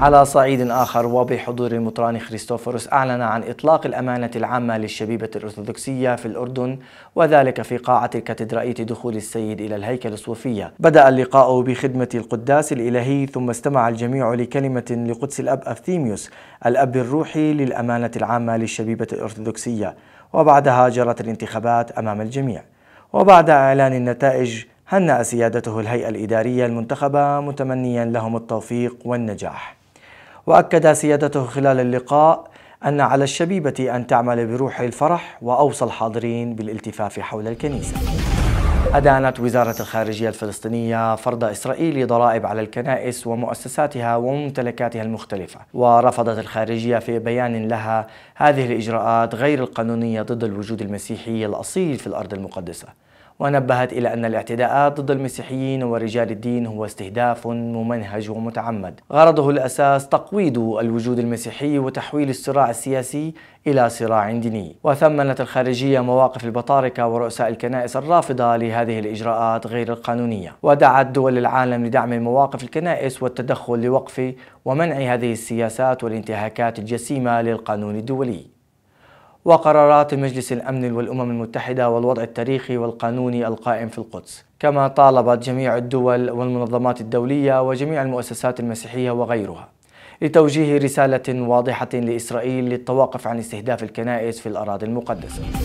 على صعيد آخر وبحضور المطران خريستوفوروس أعلن عن إطلاق الأمانة العامة للشبيبة الأرثوذكسية في الأردن وذلك في قاعة الكاتدرائية دخول السيد إلى الهيكل الصوفية بدأ اللقاء بخدمة القداس الإلهي ثم استمع الجميع لكلمة لقدس الأب أفثيميوس الأب الروحي للأمانة العامة للشبيبة الأرثوذكسية وبعدها جرت الانتخابات أمام الجميع وبعد إعلان النتائج هنأ سيادته الهيئة الإدارية المنتخبة متمنيا لهم التوفيق والنجاح وأكد سيادته خلال اللقاء أن على الشبيبة أن تعمل بروح الفرح وأوصى الحاضرين بالالتفاف حول الكنيسة أدانت وزارة الخارجية الفلسطينية فرض إسرائيل ضرائب على الكنائس ومؤسساتها وممتلكاتها المختلفة ورفضت الخارجية في بيان لها هذه الإجراءات غير القانونية ضد الوجود المسيحي الأصيل في الأرض المقدسة ونبهت إلى أن الاعتداءات ضد المسيحيين ورجال الدين هو استهداف ممنهج ومتعمد غرضه الأساس تقويض الوجود المسيحي وتحويل الصراع السياسي إلى صراع ديني وثمنت الخارجية مواقف البطاركة ورؤساء الكنائس الرافضة لهذه الإجراءات غير القانونية ودعت دول العالم لدعم مواقف الكنائس والتدخل لوقف ومنع هذه السياسات والانتهاكات الجسيمة للقانون الدولي وقرارات مجلس الأمن والأمم المتحدة والوضع التاريخي والقانوني القائم في القدس كما طالبت جميع الدول والمنظمات الدولية وجميع المؤسسات المسيحية وغيرها لتوجيه رسالة واضحة لإسرائيل للتوقف عن استهداف الكنائس في الأراضي المقدسة